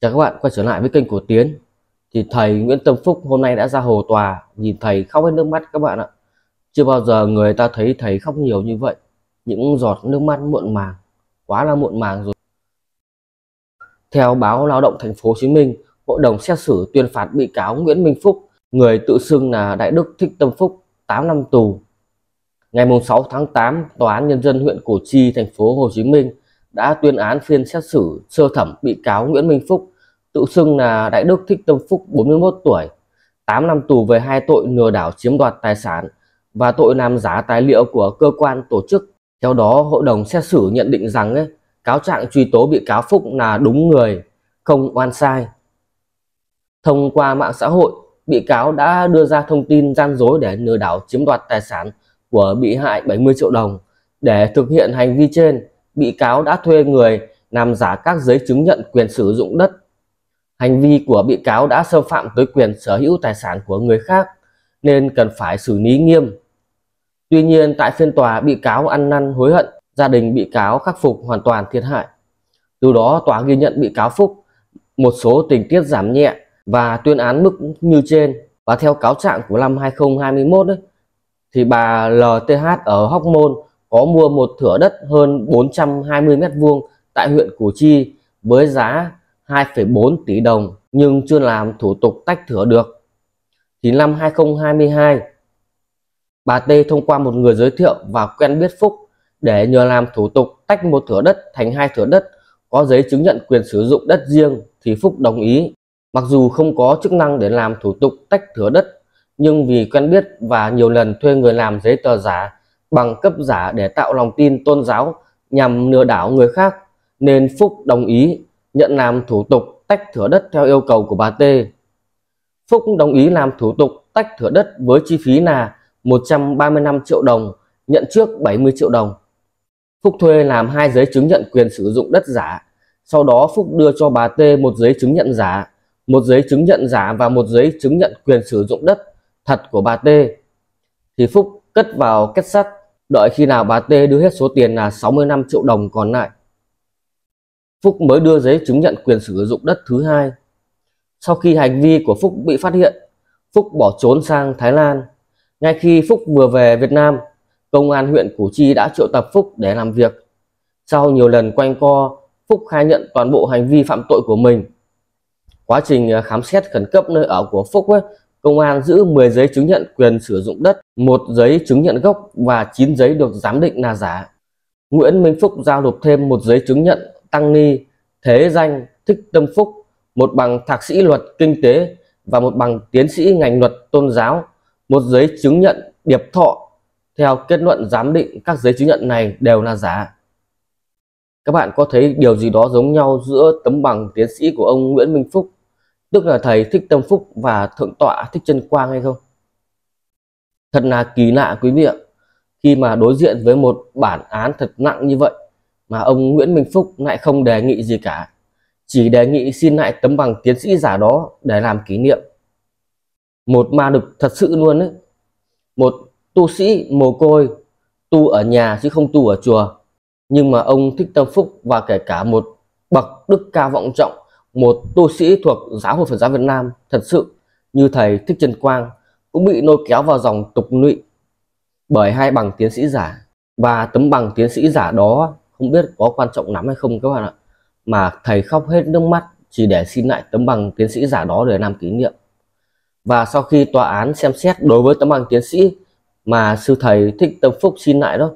Chào các bạn quay trở lại với kênh của Tiến Thì thầy Nguyễn Tâm Phúc hôm nay đã ra hồ tòa Nhìn thầy khóc hết nước mắt các bạn ạ Chưa bao giờ người ta thấy thầy khóc nhiều như vậy Những giọt nước mắt muộn màng Quá là muộn màng rồi Theo báo Lao động Thành phố Hồ Chí Minh Hội đồng xét xử tuyên phạt bị cáo Nguyễn Minh Phúc Người tự xưng là Đại Đức Thích Tâm Phúc 8 năm tù Ngày 6 tháng 8 Tòa án Nhân dân huyện Củ Chi, thành phố Hồ Chí Minh đã tuyên án phiên xét xử sơ thẩm bị cáo Nguyễn Minh Phúc, tự xưng là Đại Đức Thích Tâm Phúc 41 tuổi, 8 năm tù về hai tội lừa đảo chiếm đoạt tài sản và tội làm giả tài liệu của cơ quan tổ chức. Theo đó, hội đồng xét xử nhận định rằng ấy, cáo trạng truy tố bị cáo Phúc là đúng người, không oan sai. Thông qua mạng xã hội, bị cáo đã đưa ra thông tin gian dối để lừa đảo chiếm đoạt tài sản của bị hại 70 triệu đồng. Để thực hiện hành vi trên, bị cáo đã thuê người làm giả các giấy chứng nhận quyền sử dụng đất. Hành vi của bị cáo đã xâm phạm tới quyền sở hữu tài sản của người khác nên cần phải xử lý nghiêm. Tuy nhiên tại phiên tòa bị cáo ăn năn hối hận, gia đình bị cáo khắc phục hoàn toàn thiệt hại. Từ đó tòa ghi nhận bị cáo Phúc một số tình tiết giảm nhẹ và tuyên án mức như trên. Và theo cáo trạng của năm 2021 ấy, thì bà LTH ở Hóc Môn có mua một thửa đất hơn 420 m2 tại huyện Củ Chi với giá 2,4 tỷ đồng nhưng chưa làm thủ tục tách thửa được. Thì năm 2022, bà T thông qua một người giới thiệu và quen biết Phúc để nhờ làm thủ tục tách một thửa đất thành hai thửa đất có giấy chứng nhận quyền sử dụng đất riêng thì Phúc đồng ý. Mặc dù không có chức năng để làm thủ tục tách thửa đất nhưng vì quen biết và nhiều lần thuê người làm giấy tờ giả bằng cấp giả để tạo lòng tin tôn giáo nhằm lừa đảo người khác nên Phúc đồng ý nhận làm thủ tục tách thửa đất theo yêu cầu của bà T. Phúc đồng ý làm thủ tục tách thửa đất với chi phí là 135 triệu đồng, nhận trước 70 triệu đồng. Phúc thuê làm hai giấy chứng nhận quyền sử dụng đất giả, sau đó Phúc đưa cho bà T một giấy chứng nhận giả, một giấy chứng nhận giả và một giấy chứng nhận quyền sử dụng đất thật của bà T. Thì Phúc cất vào kết sắt đợi khi nào bà T đưa hết số tiền là 65 triệu đồng còn lại. Phúc mới đưa giấy chứng nhận quyền sử dụng đất thứ hai. Sau khi hành vi của Phúc bị phát hiện, Phúc bỏ trốn sang Thái Lan. Ngay khi Phúc vừa về Việt Nam, công an huyện Củ Chi đã triệu tập Phúc để làm việc. Sau nhiều lần quanh co, Phúc khai nhận toàn bộ hành vi phạm tội của mình. Quá trình à, khám xét khẩn cấp nơi ở của Phúc ấy, công an giữ 10 giấy chứng nhận quyền sử dụng đất, một giấy chứng nhận gốc và 9 giấy được giám định là giả. Nguyễn Minh Phúc giao nộp thêm một giấy chứng nhận tăng ni, thế danh, thích tâm phúc, một bằng thạc sĩ luật kinh tế và một bằng tiến sĩ ngành luật tôn giáo, một giấy chứng nhận điệp thọ. Theo kết luận giám định, các giấy chứng nhận này đều là giả. Các bạn có thấy điều gì đó giống nhau giữa tấm bằng tiến sĩ của ông Nguyễn Minh Phúc tức là thầy thích tâm phúc và thượng tọa thích chân quang hay không thật là kỳ lạ quý vị ạ khi mà đối diện với một bản án thật nặng như vậy mà ông Nguyễn Minh Phúc lại không đề nghị gì cả chỉ đề nghị xin lại tấm bằng tiến sĩ giả đó để làm kỷ niệm một ma đực thật sự luôn ấy một tu sĩ mồ côi tu ở nhà chứ không tu ở chùa nhưng mà ông thích tâm phúc và kể cả một bậc đức cao vọng trọng một tu sĩ thuộc giáo hội Phật giáo Việt Nam thật sự như thầy Thích Trần Quang cũng bị nôi kéo vào dòng tục lụy bởi hai bằng tiến sĩ giả và tấm bằng tiến sĩ giả đó không biết có quan trọng lắm hay không các bạn ạ mà thầy khóc hết nước mắt chỉ để xin lại tấm bằng tiến sĩ giả đó để làm kỷ niệm và sau khi tòa án xem xét đối với tấm bằng tiến sĩ mà sư thầy Thích Tâm Phúc xin lại đó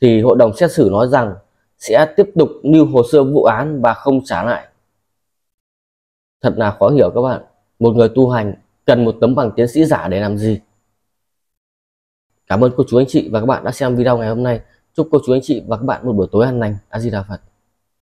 thì hội đồng xét xử nói rằng sẽ tiếp tục lưu hồ sơ vụ án và không trả lại Thật là khó hiểu các bạn, một người tu hành cần một tấm bằng tiến sĩ giả để làm gì? Cảm ơn cô chú anh chị và các bạn đã xem video ngày hôm nay. Chúc cô chú anh chị và các bạn một buổi tối an lành. A Di Đà Phật.